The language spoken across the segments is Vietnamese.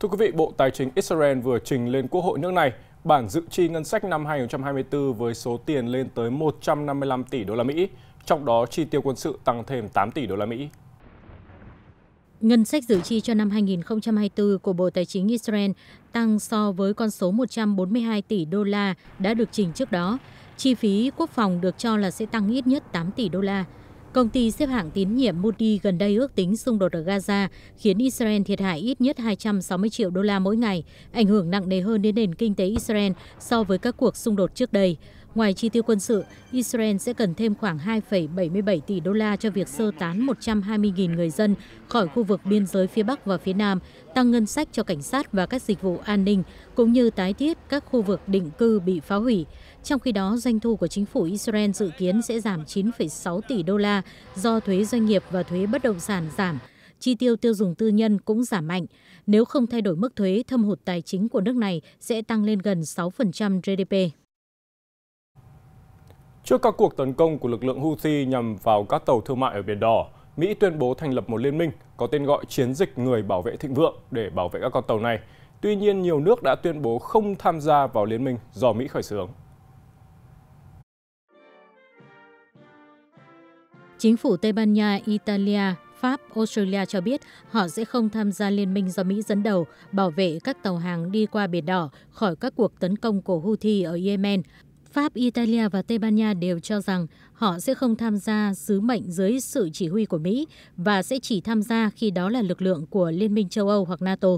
Thưa quý vị, Bộ Tài chính Israel vừa trình lên Quốc hội nước này bản dự chi ngân sách năm 2024 với số tiền lên tới 155 tỷ đô la Mỹ, trong đó chi tiêu quân sự tăng thêm 8 tỷ đô la Mỹ. Ngân sách dự chi cho năm 2024 của Bộ Tài chính Israel tăng so với con số 142 tỷ đô la đã được trình trước đó. Chi phí quốc phòng được cho là sẽ tăng ít nhất 8 tỷ đô la. Công ty xếp hạng tín nhiệm Moody gần đây ước tính xung đột ở Gaza khiến Israel thiệt hại ít nhất 260 triệu đô la mỗi ngày, ảnh hưởng nặng nề hơn đến nền kinh tế Israel so với các cuộc xung đột trước đây. Ngoài chi tiêu quân sự, Israel sẽ cần thêm khoảng 2,77 tỷ đô la cho việc sơ tán 120.000 người dân khỏi khu vực biên giới phía Bắc và phía Nam, tăng ngân sách cho cảnh sát và các dịch vụ an ninh, cũng như tái thiết các khu vực định cư bị phá hủy. Trong khi đó, doanh thu của chính phủ Israel dự kiến sẽ giảm 9,6 tỷ đô la do thuế doanh nghiệp và thuế bất động sản giảm chi tiêu tiêu dùng tư nhân cũng giảm mạnh. Nếu không thay đổi mức thuế, thâm hụt tài chính của nước này sẽ tăng lên gần 6% GDP. Trước các cuộc tấn công của lực lượng Houthi nhằm vào các tàu thương mại ở Biển Đỏ, Mỹ tuyên bố thành lập một liên minh có tên gọi Chiến dịch Người Bảo vệ Thịnh Vượng để bảo vệ các con tàu này. Tuy nhiên, nhiều nước đã tuyên bố không tham gia vào liên minh do Mỹ khởi xướng. Chính phủ Tây Ban Nha, Italia, Pháp, Australia cho biết họ sẽ không tham gia liên minh do Mỹ dẫn đầu bảo vệ các tàu hàng đi qua Biển Đỏ khỏi các cuộc tấn công của Houthi ở Yemen. Pháp, Italia và Tây Ban Nha đều cho rằng họ sẽ không tham gia sứ mệnh dưới sự chỉ huy của Mỹ và sẽ chỉ tham gia khi đó là lực lượng của Liên minh châu Âu hoặc NATO.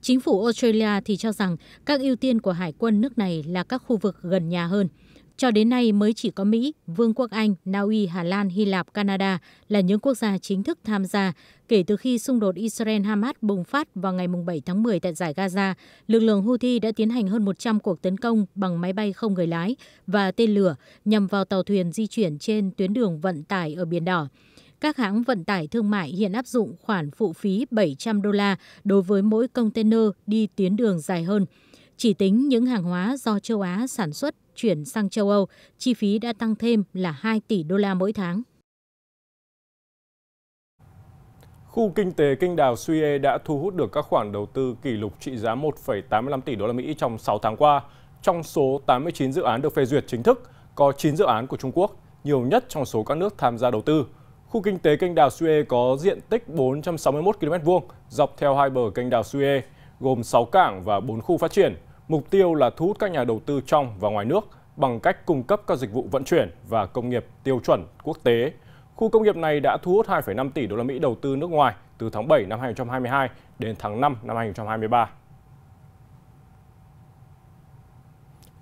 Chính phủ Australia thì cho rằng các ưu tiên của hải quân nước này là các khu vực gần nhà hơn. Cho đến nay mới chỉ có Mỹ, Vương quốc Anh, Na Uy, Hà Lan, Hy Lạp, Canada là những quốc gia chính thức tham gia. Kể từ khi xung đột Israel-Hamas bùng phát vào ngày 7 tháng 10 tại giải Gaza, lực lượng Houthi đã tiến hành hơn 100 cuộc tấn công bằng máy bay không người lái và tên lửa nhằm vào tàu thuyền di chuyển trên tuyến đường vận tải ở Biển Đỏ các hãng vận tải thương mại hiện áp dụng khoản phụ phí 700 đô la đối với mỗi container đi tuyến đường dài hơn. Chỉ tính những hàng hóa do châu Á sản xuất chuyển sang châu âu chi phí đã tăng thêm là 2 tỷ đô la mỗi tháng Khu kinh tế kênh đào Suez đã thu hút được các khoản đầu tư kỷ lục trị giá 1,85 tỷ đô la Mỹ trong 6 tháng qua. Trong số 89 dự án được phê duyệt chính thức, có 9 dự án của Trung Quốc, nhiều nhất trong số các nước tham gia đầu tư. Khu kinh tế kênh đào Suez có diện tích 461 km vuông dọc theo hai bờ kênh đào Suez, gồm 6 cảng và 4 khu phát triển. Mục tiêu là thu hút các nhà đầu tư trong và ngoài nước bằng cách cung cấp các dịch vụ vận chuyển và công nghiệp tiêu chuẩn quốc tế. Khu công nghiệp này đã thu hút 2,5 tỷ đô la Mỹ đầu tư nước ngoài từ tháng 7 năm 2022 đến tháng 5 năm 2023.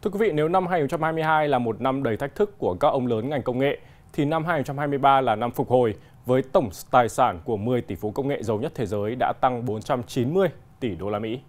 Thưa quý vị, nếu năm 2022 là một năm đầy thách thức của các ông lớn ngành công nghệ, thì năm 2023 là năm phục hồi với tổng tài sản của 10 tỷ phú công nghệ giàu nhất thế giới đã tăng 490 tỷ đô la Mỹ.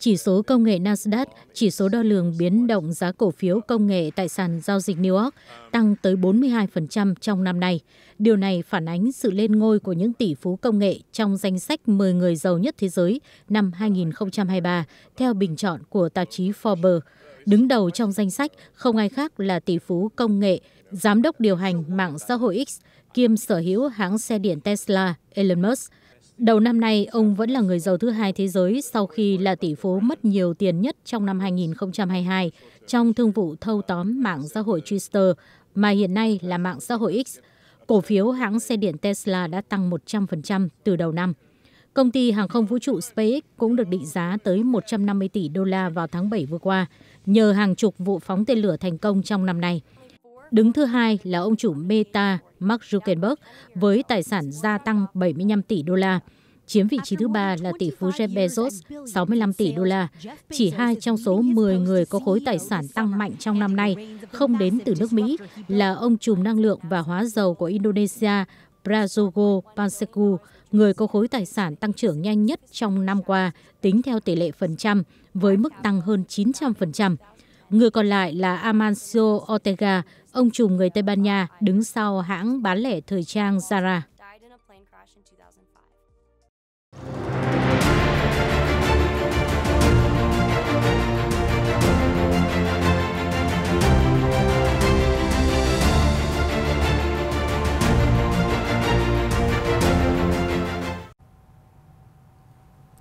Chỉ số công nghệ Nasdaq, chỉ số đo lường biến động giá cổ phiếu công nghệ tại sàn giao dịch New York, tăng tới 42% trong năm nay. Điều này phản ánh sự lên ngôi của những tỷ phú công nghệ trong danh sách 10 người giàu nhất thế giới năm 2023, theo bình chọn của tạp chí Forbes. Đứng đầu trong danh sách không ai khác là tỷ phú công nghệ, giám đốc điều hành mạng xã hội X, kiêm sở hữu hãng xe điện Tesla Elon Musk, Đầu năm nay, ông vẫn là người giàu thứ hai thế giới sau khi là tỷ phú mất nhiều tiền nhất trong năm 2022 trong thương vụ thâu tóm mạng xã hội Twitter mà hiện nay là mạng xã hội X. Cổ phiếu hãng xe điện Tesla đã tăng 100% từ đầu năm. Công ty hàng không vũ trụ SpaceX cũng được định giá tới 150 tỷ đô la vào tháng 7 vừa qua nhờ hàng chục vụ phóng tên lửa thành công trong năm nay. Đứng thứ hai là ông chủ Meta Mark Zuckerberg với tài sản gia tăng 75 tỷ đô la. Chiếm vị trí thứ ba là tỷ phú Jeff Bezos, 65 tỷ đô la. Chỉ hai trong số 10 người có khối tài sản tăng mạnh trong năm nay không đến từ nước Mỹ là ông trùm năng lượng và hóa dầu của Indonesia Prajogo Panseku, người có khối tài sản tăng trưởng nhanh nhất trong năm qua, tính theo tỷ lệ phần trăm, với mức tăng hơn 900%. Người còn lại là Amancio Ortega, ông trùm người Tây Ban Nha đứng sau hãng bán lẻ thời trang Zara.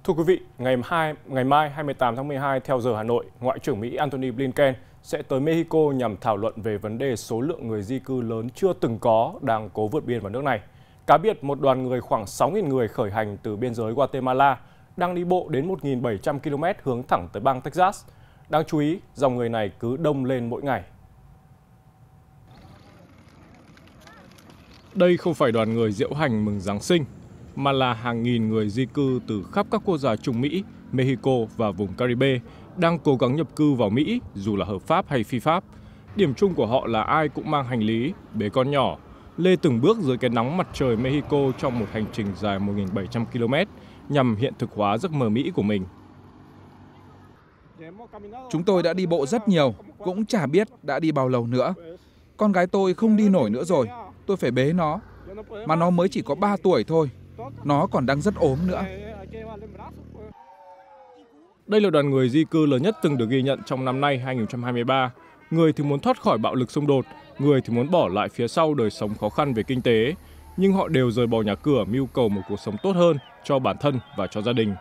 Thưa quý vị, ngày, 2, ngày mai 28 tháng 12 theo giờ Hà Nội, Ngoại trưởng Mỹ Antony Blinken sẽ tới Mexico nhằm thảo luận về vấn đề số lượng người di cư lớn chưa từng có đang cố vượt biên vào nước này. Cá biệt, một đoàn người khoảng 6.000 người khởi hành từ biên giới Guatemala đang đi bộ đến 1.700 km hướng thẳng tới bang Texas. Đáng chú ý, dòng người này cứ đông lên mỗi ngày. Đây không phải đoàn người diễu hành mừng Giáng sinh mà là hàng nghìn người di cư từ khắp các quốc gia Trung Mỹ, Mexico và vùng Caribe đang cố gắng nhập cư vào Mỹ dù là hợp pháp hay phi pháp. Điểm chung của họ là ai cũng mang hành lý, bé con nhỏ, lê từng bước dưới cái nóng mặt trời Mexico trong một hành trình dài 1.700 km nhằm hiện thực hóa giấc mơ Mỹ của mình. Chúng tôi đã đi bộ rất nhiều, cũng chả biết đã đi bao lâu nữa. Con gái tôi không đi nổi nữa rồi, tôi phải bế nó. Mà nó mới chỉ có 3 tuổi thôi, nó còn đang rất ốm nữa. Đây là đoàn người di cư lớn nhất từng được ghi nhận trong năm nay 2023. Người thì muốn thoát khỏi bạo lực xung đột, người thì muốn bỏ lại phía sau đời sống khó khăn về kinh tế, nhưng họ đều rời bỏ nhà cửa mưu cầu một cuộc sống tốt hơn cho bản thân và cho gia đình.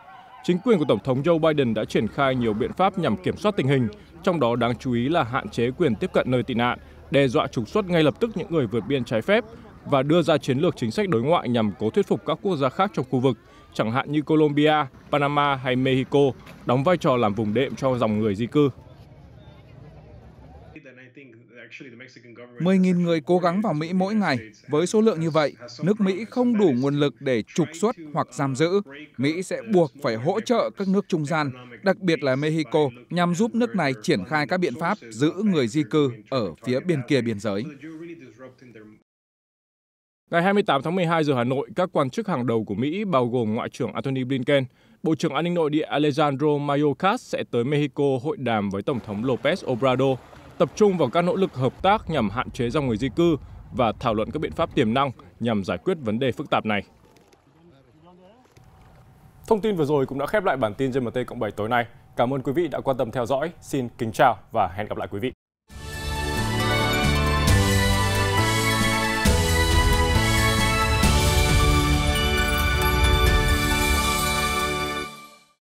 Chính quyền của Tổng thống Joe Biden đã triển khai nhiều biện pháp nhằm kiểm soát tình hình, trong đó đáng chú ý là hạn chế quyền tiếp cận nơi tị nạn, đe dọa trục xuất ngay lập tức những người vượt biên trái phép và đưa ra chiến lược chính sách đối ngoại nhằm cố thuyết phục các quốc gia khác trong khu vực, chẳng hạn như Colombia, Panama hay Mexico, đóng vai trò làm vùng đệm cho dòng người di cư. 10.000 người cố gắng vào Mỹ mỗi ngày. Với số lượng như vậy, nước Mỹ không đủ nguồn lực để trục xuất hoặc giam giữ. Mỹ sẽ buộc phải hỗ trợ các nước trung gian, đặc biệt là Mexico, nhằm giúp nước này triển khai các biện pháp giữ người di cư ở phía bên kia biên giới. Ngày 28 tháng 12 giờ Hà Nội, các quan chức hàng đầu của Mỹ bao gồm Ngoại trưởng Antony Blinken, Bộ trưởng An ninh nội địa Alejandro Mayorkas sẽ tới Mexico hội đàm với Tổng thống López Obrador, tập trung vào các nỗ lực hợp tác nhằm hạn chế dòng người di cư và thảo luận các biện pháp tiềm năng nhằm giải quyết vấn đề phức tạp này. Thông tin vừa rồi cũng đã khép lại bản tin GMT cộng 7 tối nay. Cảm ơn quý vị đã quan tâm theo dõi. Xin kính chào và hẹn gặp lại quý vị.